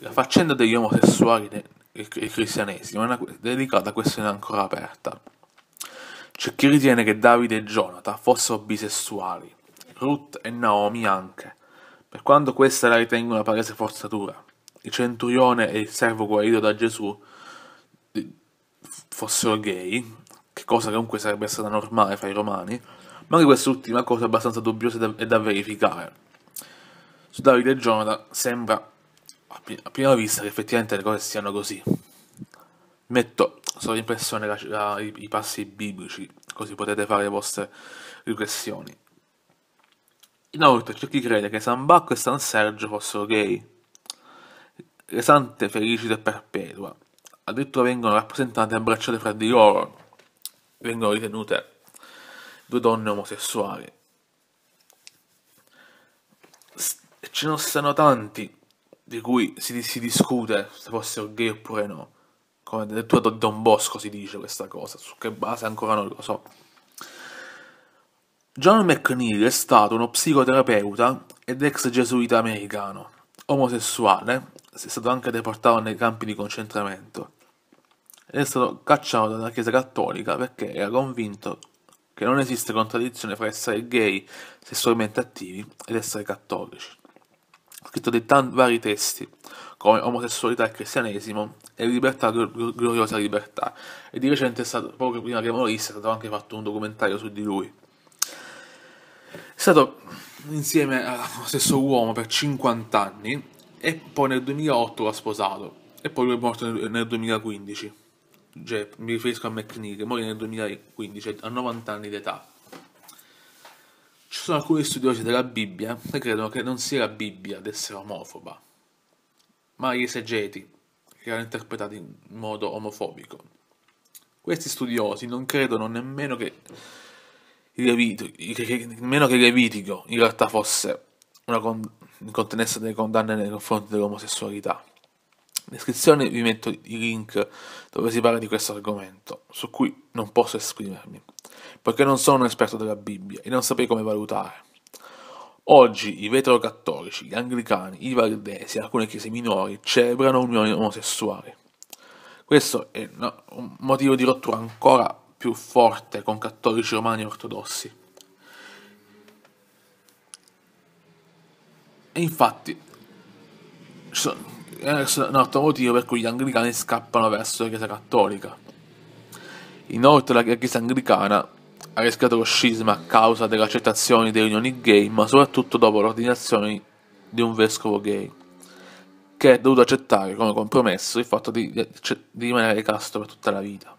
la faccenda degli omosessuali e cristianesimo è una delicata questione ancora aperta. C'è chi ritiene che Davide e Jonathan fossero bisessuali, Ruth e Naomi anche, per quanto questa la ritenga una palese forzatura. Il centurione e il servo guarito da Gesù fossero gay, che cosa che comunque sarebbe stata normale fra i romani, ma anche quest'ultima cosa è abbastanza dubbiosa e da verificare. Su Davide e Jonathan sembra a prima vista che effettivamente le cose siano così. Metto solo l'impressione pressione i, passi biblici, così potete fare le vostre riflessioni. Inoltre c'è chi crede che San Bacco e San Sergio fossero gay. Le sante felicite e perpetua, addirittura vengono rappresentate e abbracciate fra di loro, vengono ritenute due donne omosessuali. Ce ne sono tanti di cui si, si discute se fossero gay oppure no. Come addirittura Don Bosco si dice questa cosa, su che base ancora non lo so. John McNeil è stato uno psicoterapeuta ed ex gesuita americano, omosessuale, è stato anche deportato nei campi di concentramento. Ed è stato cacciato dalla Chiesa Cattolica perché era convinto che non esiste contraddizione fra essere gay, sessualmente attivi ed essere cattolici scritto dettando vari testi, come Omosessualità e Cristianesimo e Libertà, Gloriosa Libertà, e di recente, è stato, proprio prima che morisse, è stato anche fatto un documentario su di lui. È stato insieme allo stesso uomo per 50 anni e poi nel 2008 l'ha sposato e poi lui è morto nel, 2015. Cioè, mi riferisco a McNeil, che morì nel 2015 a 90 anni di età sono alcuni studiosi della Bibbia che credono che non sia la Bibbia ad essere omofoba, ma gli esegeti che l'hanno interpretata in modo omofobico. Questi studiosi non credono nemmeno che, Levitico, che, nemmeno che Levitico in realtà fosse una con, contenesse delle condanne nei confronti dell'omosessualità. In descrizione vi metto i link dove si parla di questo argomento, su cui non posso esprimermi poiché non sono un esperto della Bibbia e non saprei come valutare. Oggi i vetro cattolici gli anglicani, i valdesi e alcune chiese minori celebrano unioni omosessuali. Questo è un motivo di rottura ancora più forte con cattolici romani ortodossi. E infatti, è un altro motivo per cui gli anglicani scappano verso la Chiesa cattolica. Inoltre la Chiesa anglicana ha rischiato lo scisma a causa delle accettazioni delle unioni gay, ma soprattutto dopo l'ordinazione di un vescovo gay, che ha dovuto accettare come compromesso il fatto di, di rimanere casto per tutta la vita.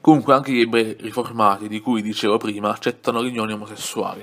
Comunque anche gli ebrei riformati, di cui dicevo prima, accettano le unioni omosessuali.